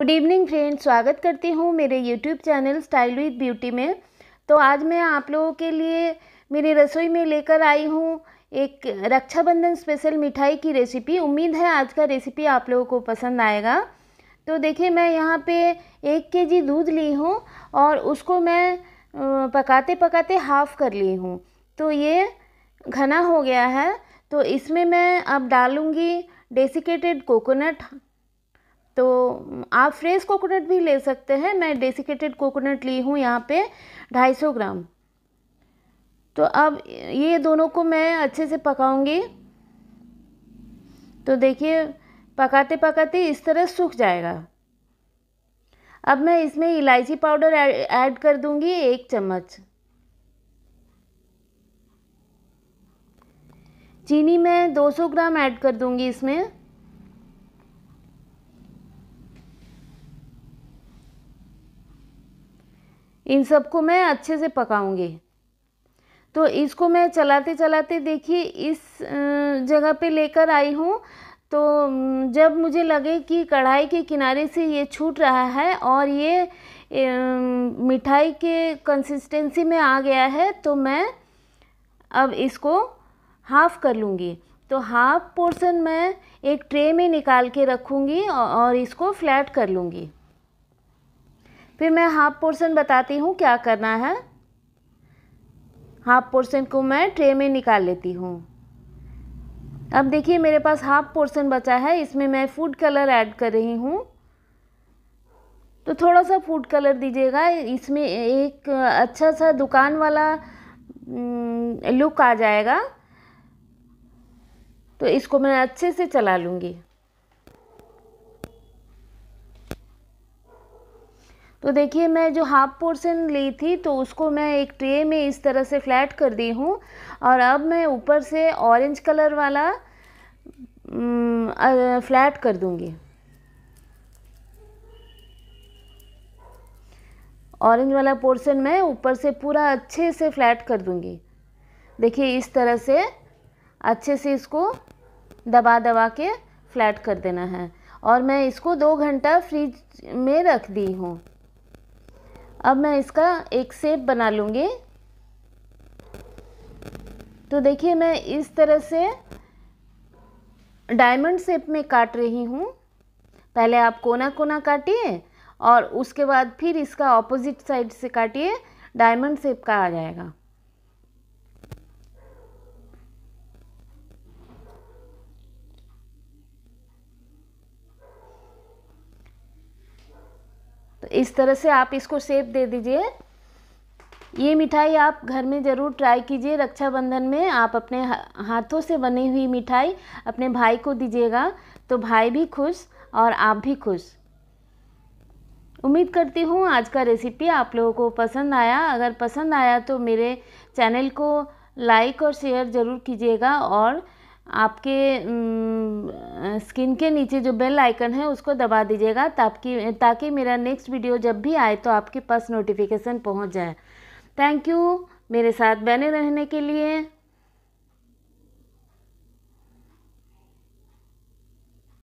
good evening friend स्वागत करती हूँ मेरे YouTube channel style with beauty में तो आज मैं आप लोगों के लिए मेरी रसोई में लेकर आई हूँ एक रक्षाबंधन स्पेशल मिठाई की रेसिपी उम्मीद है आज का रेसिपी आप लोगों को पसंद आएगा तो देखिए मैं यहाँ पे एक के जी दूध ली हूँ और उसको मैं पकाते पकाते हाफ़ कर ली हूँ तो ये घना हो गया है तो इसमें मैं अब डालूँगी डेसिकेटेड कोकोनट तो आप फ्रेश कोकोनट भी ले सकते हैं मैं डेसिकेटेड कोकोनट ली हूँ यहाँ पे 250 ग्राम तो अब ये दोनों को मैं अच्छे से पकाऊंगी तो देखिए पकाते पकाते इस तरह सूख जाएगा अब मैं इसमें इलायची पाउडर ऐड कर दूंगी एक चम्मच चीनी मैं 200 ग्राम ऐड कर दूंगी इसमें इन सबको मैं अच्छे से पकाऊंगी तो इसको मैं चलाते चलाते देखिए इस जगह पे लेकर आई हूँ तो जब मुझे लगे कि कढ़ाई के किनारे से ये छूट रहा है और ये मिठाई के कंसिस्टेंसी में आ गया है तो मैं अब इसको हाफ़ कर लूँगी तो हाफ़ पोर्शन मैं एक ट्रे में निकाल के रखूँगी और इसको फ्लैट कर लूँगी फिर मैं हाफ पोर्सन बताती हूँ क्या करना है हाफ पोर्सन को मैं ट्रे में निकाल लेती हूँ अब देखिए मेरे पास हाफ पोर्सन बचा है इसमें मैं फूड कलर ऐड कर रही हूँ तो थोड़ा सा फूड कलर दीजिएगा इसमें एक अच्छा सा दुकान वाला लुक आ जाएगा तो इसको मैं अच्छे से चला लूँगी तो देखिए मैं जो हाफ पोर्शन ली थी तो उसको मैं एक ट्रे में इस तरह से फ्लैट कर दी हूँ और अब मैं ऊपर से ऑरेंज कलर वाला फ्लैट हम्म, कर दूँगी ऑरेंज वाला पोर्शन मैं ऊपर से पूरा अच्छे से फ्लैट कर दूँगी देखिए इस तरह से अच्छे से इसको दबा दबा के फ्लैट कर देना है और मैं इसको दो घंटा फ्रिज में रख दी हूँ अब मैं इसका एक सेप बना लूँगी तो देखिए मैं इस तरह से डायमंड सेप में काट रही हूँ पहले आप कोना कोना काटिए और उसके बाद फिर इसका ऑपोजिट साइड से काटिए डायमंड सेप का आ जाएगा तो इस तरह से आप इसको सेब दे दीजिए ये मिठाई आप घर में ज़रूर ट्राई कीजिए रक्षाबंधन में आप अपने हाथों से बनी हुई मिठाई अपने भाई को दीजिएगा तो भाई भी खुश और आप भी खुश उम्मीद करती हूँ आज का रेसिपी आप लोगों को पसंद आया अगर पसंद आया तो मेरे चैनल को लाइक और शेयर ज़रूर कीजिएगा और आपके स्किन के नीचे जो बेल आइकन है उसको दबा दीजिएगा ताकि ताकि मेरा नेक्स्ट वीडियो जब भी आए तो आपके पास नोटिफिकेशन पहुंच जाए थैंक यू मेरे साथ बने रहने के लिए